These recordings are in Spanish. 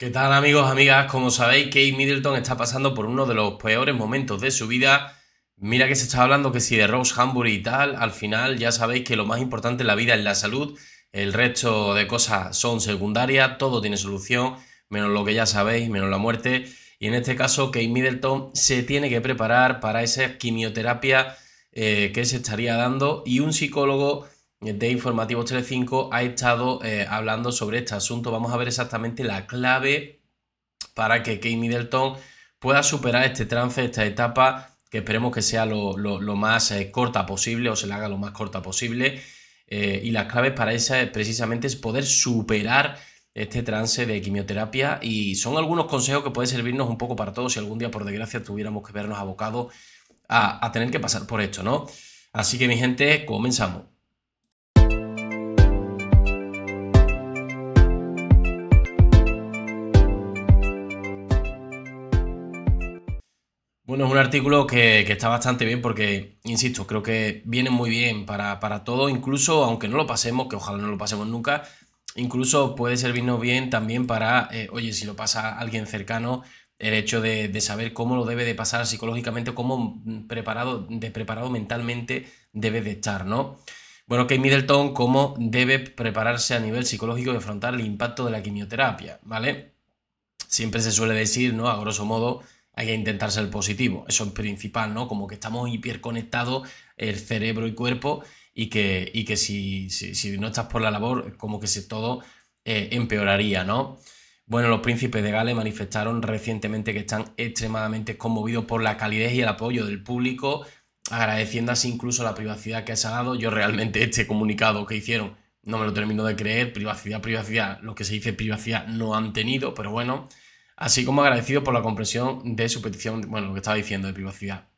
¿Qué tal amigos, amigas? Como sabéis, Kate Middleton está pasando por uno de los peores momentos de su vida. Mira que se está hablando que si de Rose Hambury y tal, al final ya sabéis que lo más importante en la vida es la salud, el resto de cosas son secundarias, todo tiene solución, menos lo que ya sabéis, menos la muerte. Y en este caso, Kate Middleton se tiene que preparar para esa quimioterapia eh, que se estaría dando y un psicólogo de Informativos 35, ha estado eh, hablando sobre este asunto. Vamos a ver exactamente la clave para que Kate Middleton pueda superar este trance, esta etapa, que esperemos que sea lo, más eh, corta posible o se la haga lo más corta posible. Eh, y las claves para esa precisamente es poder superar este trance de quimioterapia y son algunos consejos que pueden servirnos un poco para todos si algún día por desgracia tuviéramos que vernos abocados a, a tener que pasar por esto, ¿no? Así que mi gente, comenzamos. Bueno, es un artículo que, está bastante bien porque, insisto, creo que viene muy bien para, todo, incluso aunque no lo pasemos, que ojalá no lo pasemos nunca, incluso puede servirnos bien también para, eh, oye, si lo pasa alguien cercano, el hecho de, saber cómo lo debe de pasar psicológicamente, cómo mm, preparado, de preparado mentalmente debe de estar, ¿no? Bueno, Kate Middleton, cómo debe prepararse a nivel psicológico y afrontar el impacto de la quimioterapia, ¿vale? Siempre se suele decir, ¿no? A grosso modo, hay que intentar ser positivo. Eso es principal, ¿no? Como que estamos hiperconectados el cerebro y cuerpo y que, que si, si, no estás por la labor, como que se todo eh, empeoraría, ¿no? Bueno, los príncipes de Gales manifestaron recientemente que están extremadamente conmovidos por la calidez y el apoyo del público, agradeciendo incluso la privacidad que ha dado. Yo realmente este comunicado que hicieron no me lo termino de creer. Privacidad, privacidad, lo que se dice privacidad no han tenido, pero bueno así como agradecido por la comprensión de su petición, bueno, lo que estaba diciendo de privacidad.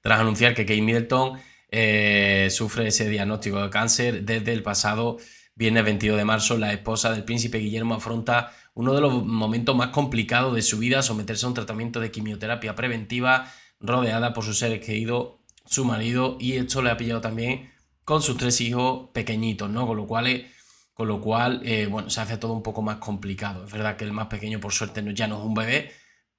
Tras anunciar que Kate Middleton eh, sufre ese diagnóstico de cáncer desde el pasado viernes 22 de marzo, la esposa del príncipe Guillermo afronta uno de los momentos más complicados de su vida, someterse a un tratamiento de quimioterapia preventiva rodeada por sus seres queridos, su marido, y esto le ha pillado también con sus tres hijos pequeñitos, ¿no? Con lo cual con lo cual, eh, bueno, se hace todo un poco más complicado. Es verdad que el más pequeño, por suerte, no, ya no es un bebé,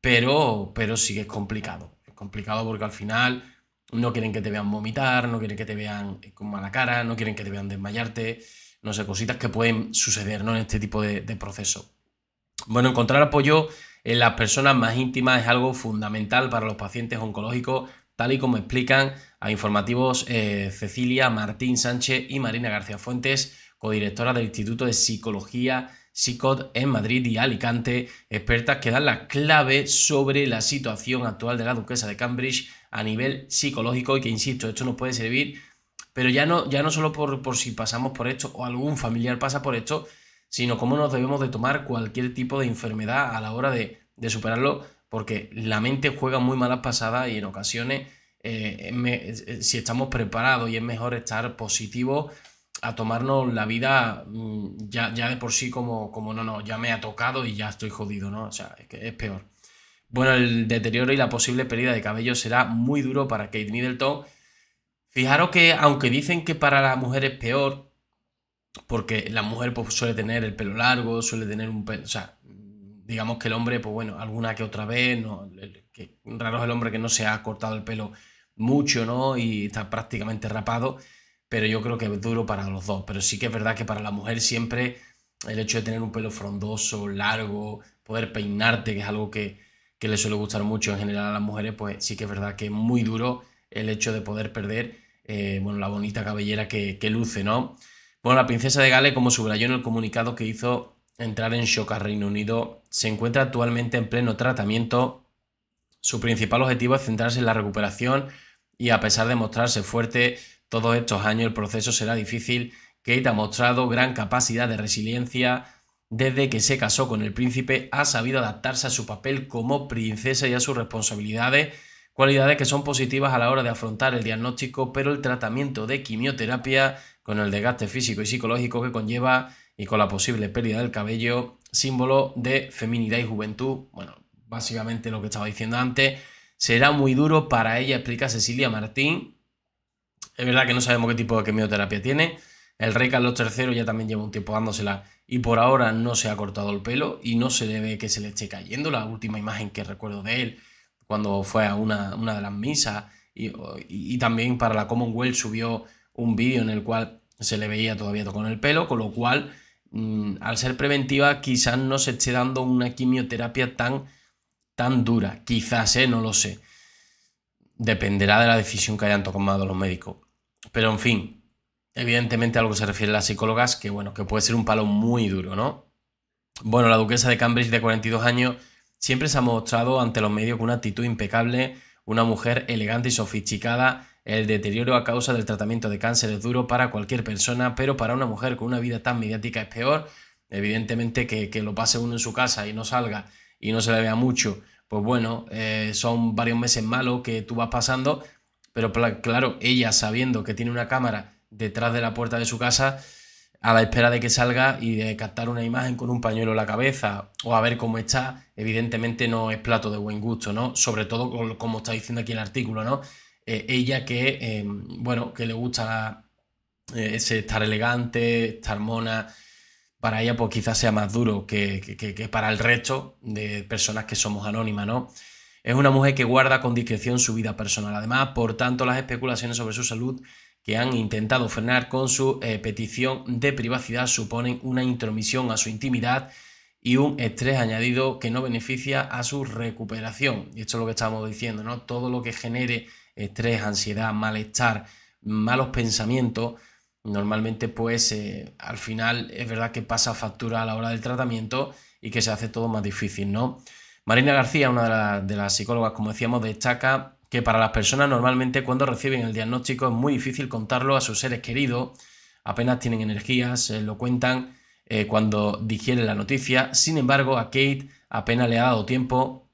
pero, pero sí que es complicado. Es complicado porque al final no quieren que te vean vomitar, no quieren que te vean eh, con mala cara, no quieren que te vean desmayarte, no sé, cositas que pueden suceder en este tipo de, proceso. Bueno, encontrar apoyo en las personas más íntimas es algo fundamental para los pacientes oncológicos, tal y como explican a informativos eh, Cecilia, Martín Sánchez y Marina García Fuentes codirectora del Instituto de Psicología Psicod en Madrid y Alicante, expertas que dan la clave sobre la situación actual de la duquesa de Cambridge a nivel psicológico y que, insisto, esto nos puede servir, pero ya no, ya no solo por, por si pasamos por esto o algún familiar pasa por esto, sino cómo nos debemos de tomar cualquier tipo de enfermedad a la hora de, de superarlo, porque la mente juega muy malas pasadas y en ocasiones, eh, si estamos preparados y es mejor estar positivo, a tomarnos la vida mm, ya, ya de por sí como, como no, no, ya me ha tocado y ya estoy jodido, ¿no? O sea, es, que es peor. Bueno, el deterioro y la posible pérdida de cabello será muy duro para Kate Middleton. Fijaros que aunque dicen que para la mujer es peor, porque la mujer pues, suele tener el pelo largo, suele tener un pelo, o sea, digamos que el hombre, pues bueno, alguna que otra vez, no, raro es el hombre que no se ha cortado el pelo mucho, ¿no? Y está prácticamente rapado pero yo creo que es duro para los dos. Pero sí que es verdad que para la mujer siempre el hecho de tener un pelo frondoso, largo, poder peinarte, que es algo que, que le suele gustar mucho en general a las mujeres, pues sí que es verdad que es muy duro el hecho de poder perder eh, bueno, la bonita cabellera que, luce, ¿no? Bueno, la princesa de Gales, como subrayó en el comunicado que hizo entrar en shock al Reino Unido, se encuentra actualmente en pleno tratamiento. Su principal objetivo es centrarse en la recuperación y a pesar de mostrarse fuerte, todos estos años el proceso será difícil. Kate ha mostrado gran capacidad de resiliencia. Desde que se casó con el príncipe ha sabido adaptarse a su papel como princesa y a sus responsabilidades, cualidades que son positivas a la hora de afrontar el diagnóstico, pero el tratamiento de quimioterapia, con el desgaste físico y psicológico que conlleva y con la posible pérdida del cabello, símbolo de feminidad y juventud, bueno, básicamente lo que estaba diciendo antes, será muy duro para ella, explica Cecilia Martín, es verdad que no sabemos qué tipo de quimioterapia tiene. El rey Carlos III ya también lleva un tiempo dándosela y por ahora no se ha cortado el pelo y no se debe que se le esté cayendo. La última imagen que recuerdo de él cuando fue a una, de las misas y, también para la Commonwealth subió un vídeo en el cual se le veía todavía con el pelo, con lo cual mm, al ser preventiva quizás no se esté dando una quimioterapia tan, tan dura. Quizás, ¿eh? no lo sé. Dependerá de la decisión que hayan tomado los médicos. Pero en fin, evidentemente algo se refiere a las psicólogas, que bueno, que puede ser un palo muy duro, ¿no? Bueno, la duquesa de Cambridge de 42 años siempre se ha mostrado ante los medios con una actitud impecable, una mujer elegante y sofisticada. El deterioro a causa del tratamiento de cáncer es duro para cualquier persona, pero para una mujer con una vida tan mediática es peor. Evidentemente que, lo pase uno en su casa y no salga y no se le vea mucho, pues bueno, eh, son varios meses malos que tú vas pasando pero claro, ella sabiendo que tiene una cámara detrás de la puerta de su casa, a la espera de que salga y de captar una imagen con un pañuelo en la cabeza o a ver cómo está, evidentemente no es plato de buen gusto, ¿no? Sobre todo como está diciendo aquí el artículo, ¿no? Eh, ella que, em, bueno, que le gusta eh, ese estar elegante, estar mona, para ella pues quizás sea más duro que, que para el resto de personas que somos anónimas, ¿no? Es una mujer que guarda con discreción su vida personal. Además, por tanto, las especulaciones sobre su salud que han intentado frenar con su eh, petición de privacidad suponen una intromisión a su intimidad y un estrés añadido que no beneficia a su recuperación. Y esto es lo que estamos diciendo, ¿no? Todo lo que genere estrés, ansiedad, malestar, malos pensamientos, normalmente pues eh, al final es verdad que pasa factura a la hora del tratamiento y que se hace todo más difícil, ¿no? Marina García, una de, las psicólogas, como decíamos, destaca que para las personas normalmente cuando reciben el diagnóstico es muy difícil contarlo a sus seres queridos, apenas tienen energías, lo cuentan eh, cuando digieren la noticia, sin embargo a Kate apenas le ha dado tiempo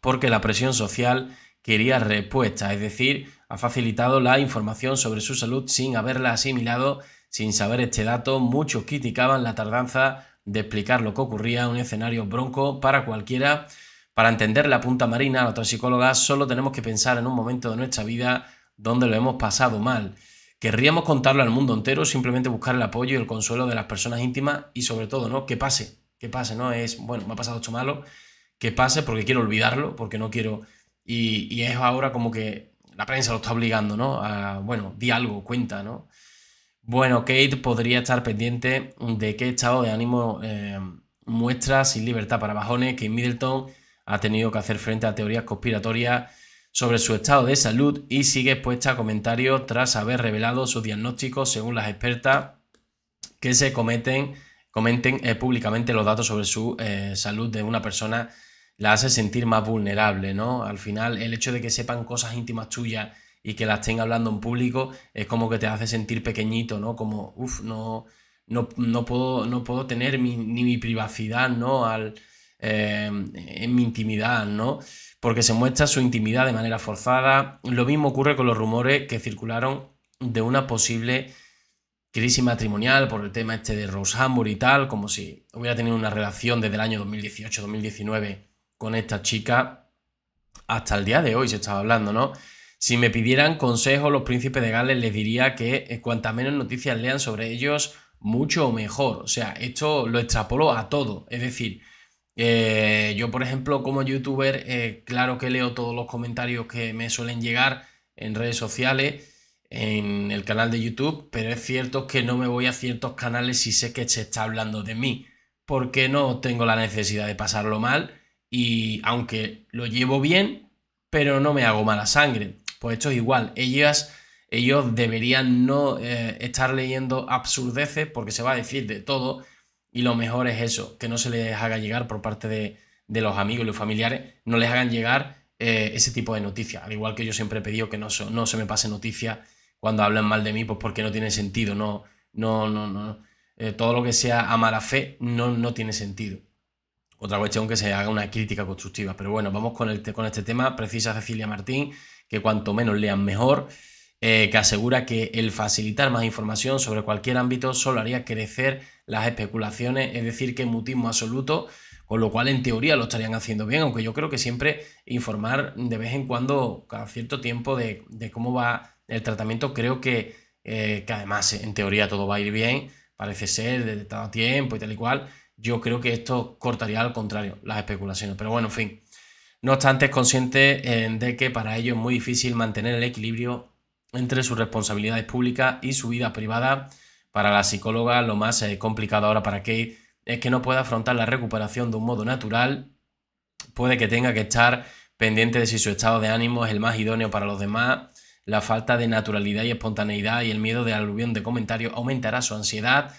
porque la presión social quería respuesta, es decir, ha facilitado la información sobre su salud sin haberla asimilado, sin saber este dato, muchos criticaban la tardanza de explicar lo que ocurría, un escenario bronco para cualquiera. Para entender la punta marina, la psicóloga solo tenemos que pensar en un momento de nuestra vida donde lo hemos pasado mal. Querríamos contarlo al mundo entero, simplemente buscar el apoyo y el consuelo de las personas íntimas y sobre todo, ¿no? Que pase, que pase, ¿no? Es, bueno, me ha pasado esto malo, que pase porque quiero olvidarlo, porque no quiero... Y, y es ahora como que la prensa lo está obligando, ¿no? A, bueno, di algo, cuenta, ¿no? Bueno, Kate podría estar pendiente de qué estado de ánimo eh, muestra sin libertad para bajones que Middleton ha tenido que hacer frente a teorías conspiratorias sobre su estado de salud y sigue expuesta a comentarios tras haber revelado sus diagnósticos según las expertas que se cometen, comenten eh, públicamente los datos sobre su eh, salud de una persona la hace sentir más vulnerable, ¿no? Al final, el hecho de que sepan cosas íntimas tuyas y que la estén hablando en público, es como que te hace sentir pequeñito, ¿no? Como, uff, no, no, puedo, no puedo tener mi, ni mi privacidad, ¿no? Al, em, en mi intimidad, ¿no? Porque se muestra su intimidad de manera forzada. Lo mismo ocurre con los rumores que circularon de una posible crisis matrimonial por el tema este de Rose Hamburg y tal, como si hubiera tenido una relación desde el año 2018-2019 con esta chica, hasta el día de hoy se estaba hablando, ¿no? Si me pidieran consejo los príncipes de Gales, les diría que eh, cuantas menos noticias lean sobre ellos, mucho mejor. O sea, esto lo extrapolo a todo. Es decir, eh, yo, por ejemplo, como youtuber, eh, claro que leo todos los comentarios que me suelen llegar en redes sociales, en el canal de YouTube, pero es cierto que no me voy a ciertos canales si sé que se está hablando de mí, porque no tengo la necesidad de pasarlo mal y aunque lo llevo bien, pero no me hago mala sangre. Pues esto es igual, ellas, ellos deberían no eh, estar leyendo absurdeces porque se va a decir de todo y lo mejor es eso, que no se les haga llegar por parte de, los amigos y los familiares, no les hagan llegar eh, ese tipo de noticias. Al igual que yo siempre he pedido que no, no se me pase noticia cuando hablan mal de mí, pues porque no tiene sentido, no, no, no, no. Eh, todo lo que sea a mala fe no, no tiene sentido. Otra cuestión que se haga una crítica constructiva. Pero bueno, vamos con, con este tema. Precisa Cecilia Martín que cuanto menos lean mejor, eh, que asegura que el facilitar más información sobre cualquier ámbito solo haría crecer las especulaciones, es decir, que mutismo absoluto, con lo cual en teoría lo estarían haciendo bien, aunque yo creo que siempre informar de vez en cuando, cada cierto tiempo, de, cómo va el tratamiento, creo que, eh, que además en teoría todo va a ir bien, parece ser, de a tiempo y tal y cual, yo creo que esto cortaría al contrario las especulaciones. Pero bueno, en fin. No obstante, es consciente eh, de que para ello es muy difícil mantener el equilibrio entre sus responsabilidades públicas y su vida privada. Para la psicóloga, lo más eh, complicado ahora para Kate es que no pueda afrontar la recuperación de un modo natural. Puede que tenga que estar pendiente de si su estado de ánimo es el más idóneo para los demás. La falta de naturalidad y espontaneidad y el miedo de aluvión de comentarios aumentará su ansiedad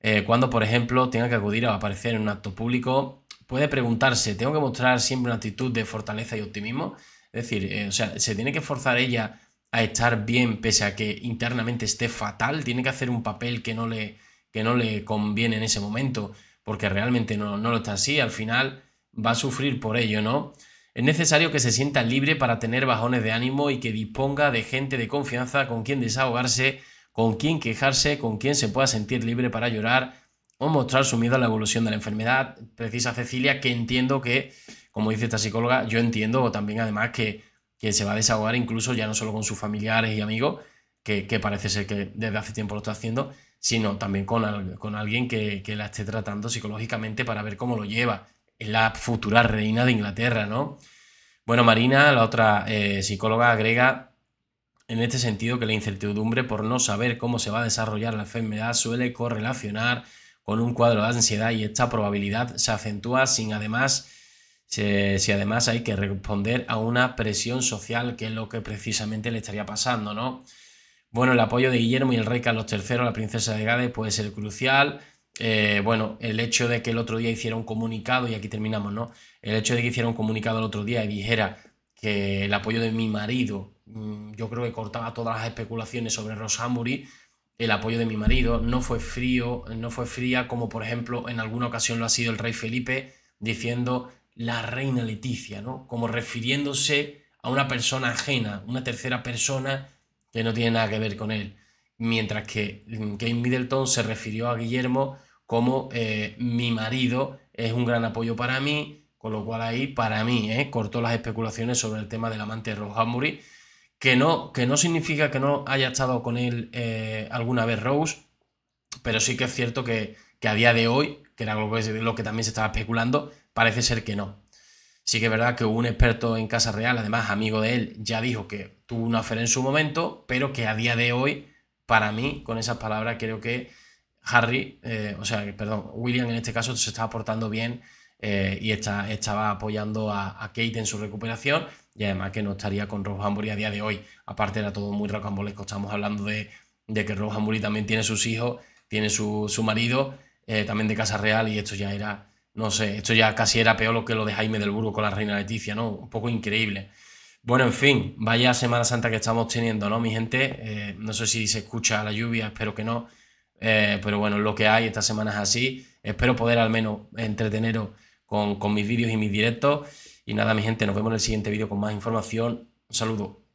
eh, cuando, por ejemplo, tenga que acudir a aparecer en un acto público puede preguntarse, ¿tengo que mostrar siempre una actitud de fortaleza y optimismo? Es decir, eh, ¿se tiene que forzar ella a estar bien pese a que internamente esté fatal? ¿Tiene que hacer un papel que no le, que no le conviene en ese momento? Porque realmente no, no lo está así, al final va a sufrir por ello, ¿no? Es necesario que se sienta libre para tener bajones de ánimo y que disponga de gente de confianza con quien desahogarse, con quien quejarse, con quien se pueda sentir libre para llorar o mostrar su miedo a la evolución de la enfermedad. Precisa Cecilia que entiendo que, como dice esta psicóloga, yo entiendo también además que, se va a desahogar incluso ya no solo con sus familiares y amigos, que, parece ser que desde hace tiempo lo está haciendo, sino también con, con alguien que, la esté tratando psicológicamente para ver cómo lo lleva. la futura reina de Inglaterra, ¿no? Bueno, Marina, la otra eh, psicóloga, agrega en este sentido que la incertidumbre por no saber cómo se va a desarrollar la enfermedad suele correlacionar con un cuadro de ansiedad y esta probabilidad se acentúa sin además si, además hay que responder a una presión social, que es lo que precisamente le estaría pasando, ¿no? Bueno, el apoyo de Guillermo y el rey Carlos III a la princesa de Gades puede ser crucial. Eh, bueno, el hecho de que el otro día hiciera un comunicado, y aquí terminamos, ¿no? El hecho de que hiciera un comunicado el otro día y dijera que el apoyo de mi marido, mm, yo creo que cortaba todas las especulaciones sobre y el apoyo de mi marido, no fue frío, no fue fría como por ejemplo en alguna ocasión lo ha sido el rey Felipe diciendo la reina Leticia, Como refiriéndose a una persona ajena, una tercera persona que no tiene nada que ver con él. Mientras que mm, Kate Middleton se refirió a Guillermo como eh, mi marido es un gran apoyo para mí, con lo cual ahí para mí ¿eh? cortó las especulaciones sobre el tema del amante de Ross que no, que no significa que no haya estado con él eh, alguna vez Rose, pero sí que es cierto que, a día de hoy, que era lo que, lo que, también se estaba especulando, parece ser que no. Sí que es verdad que un experto en Casa Real, además amigo de él, ya dijo que tuvo una feria en su momento, pero que a día de hoy, para mí, con esas palabras, creo que Harry, eh, o sea, perdón, William en este caso se está portando bien eh, y estaba apoyando a, Kate en su recuperación y además que no estaría con Rose a día de hoy. Aparte era todo muy rocambolesco, estamos hablando de, que Rose Hambury también tiene sus hijos, tiene su, marido, eh, también de Casa Real y esto ya era, no sé, esto ya casi era peor lo que lo de Jaime del Burgo con la reina Leticia, ¿no? Un poco increíble. Bueno, en fin, vaya Semana Santa que estamos teniendo, ¿no, mi gente? Eh, no sé si se escucha la lluvia, espero que no. pero bueno, lo que hay, esta semana es así. Espero poder al menos entreteneros con, mis vídeos y mis directos. Y nada, mi gente, nos vemos en el siguiente vídeo con más información. Un saludo.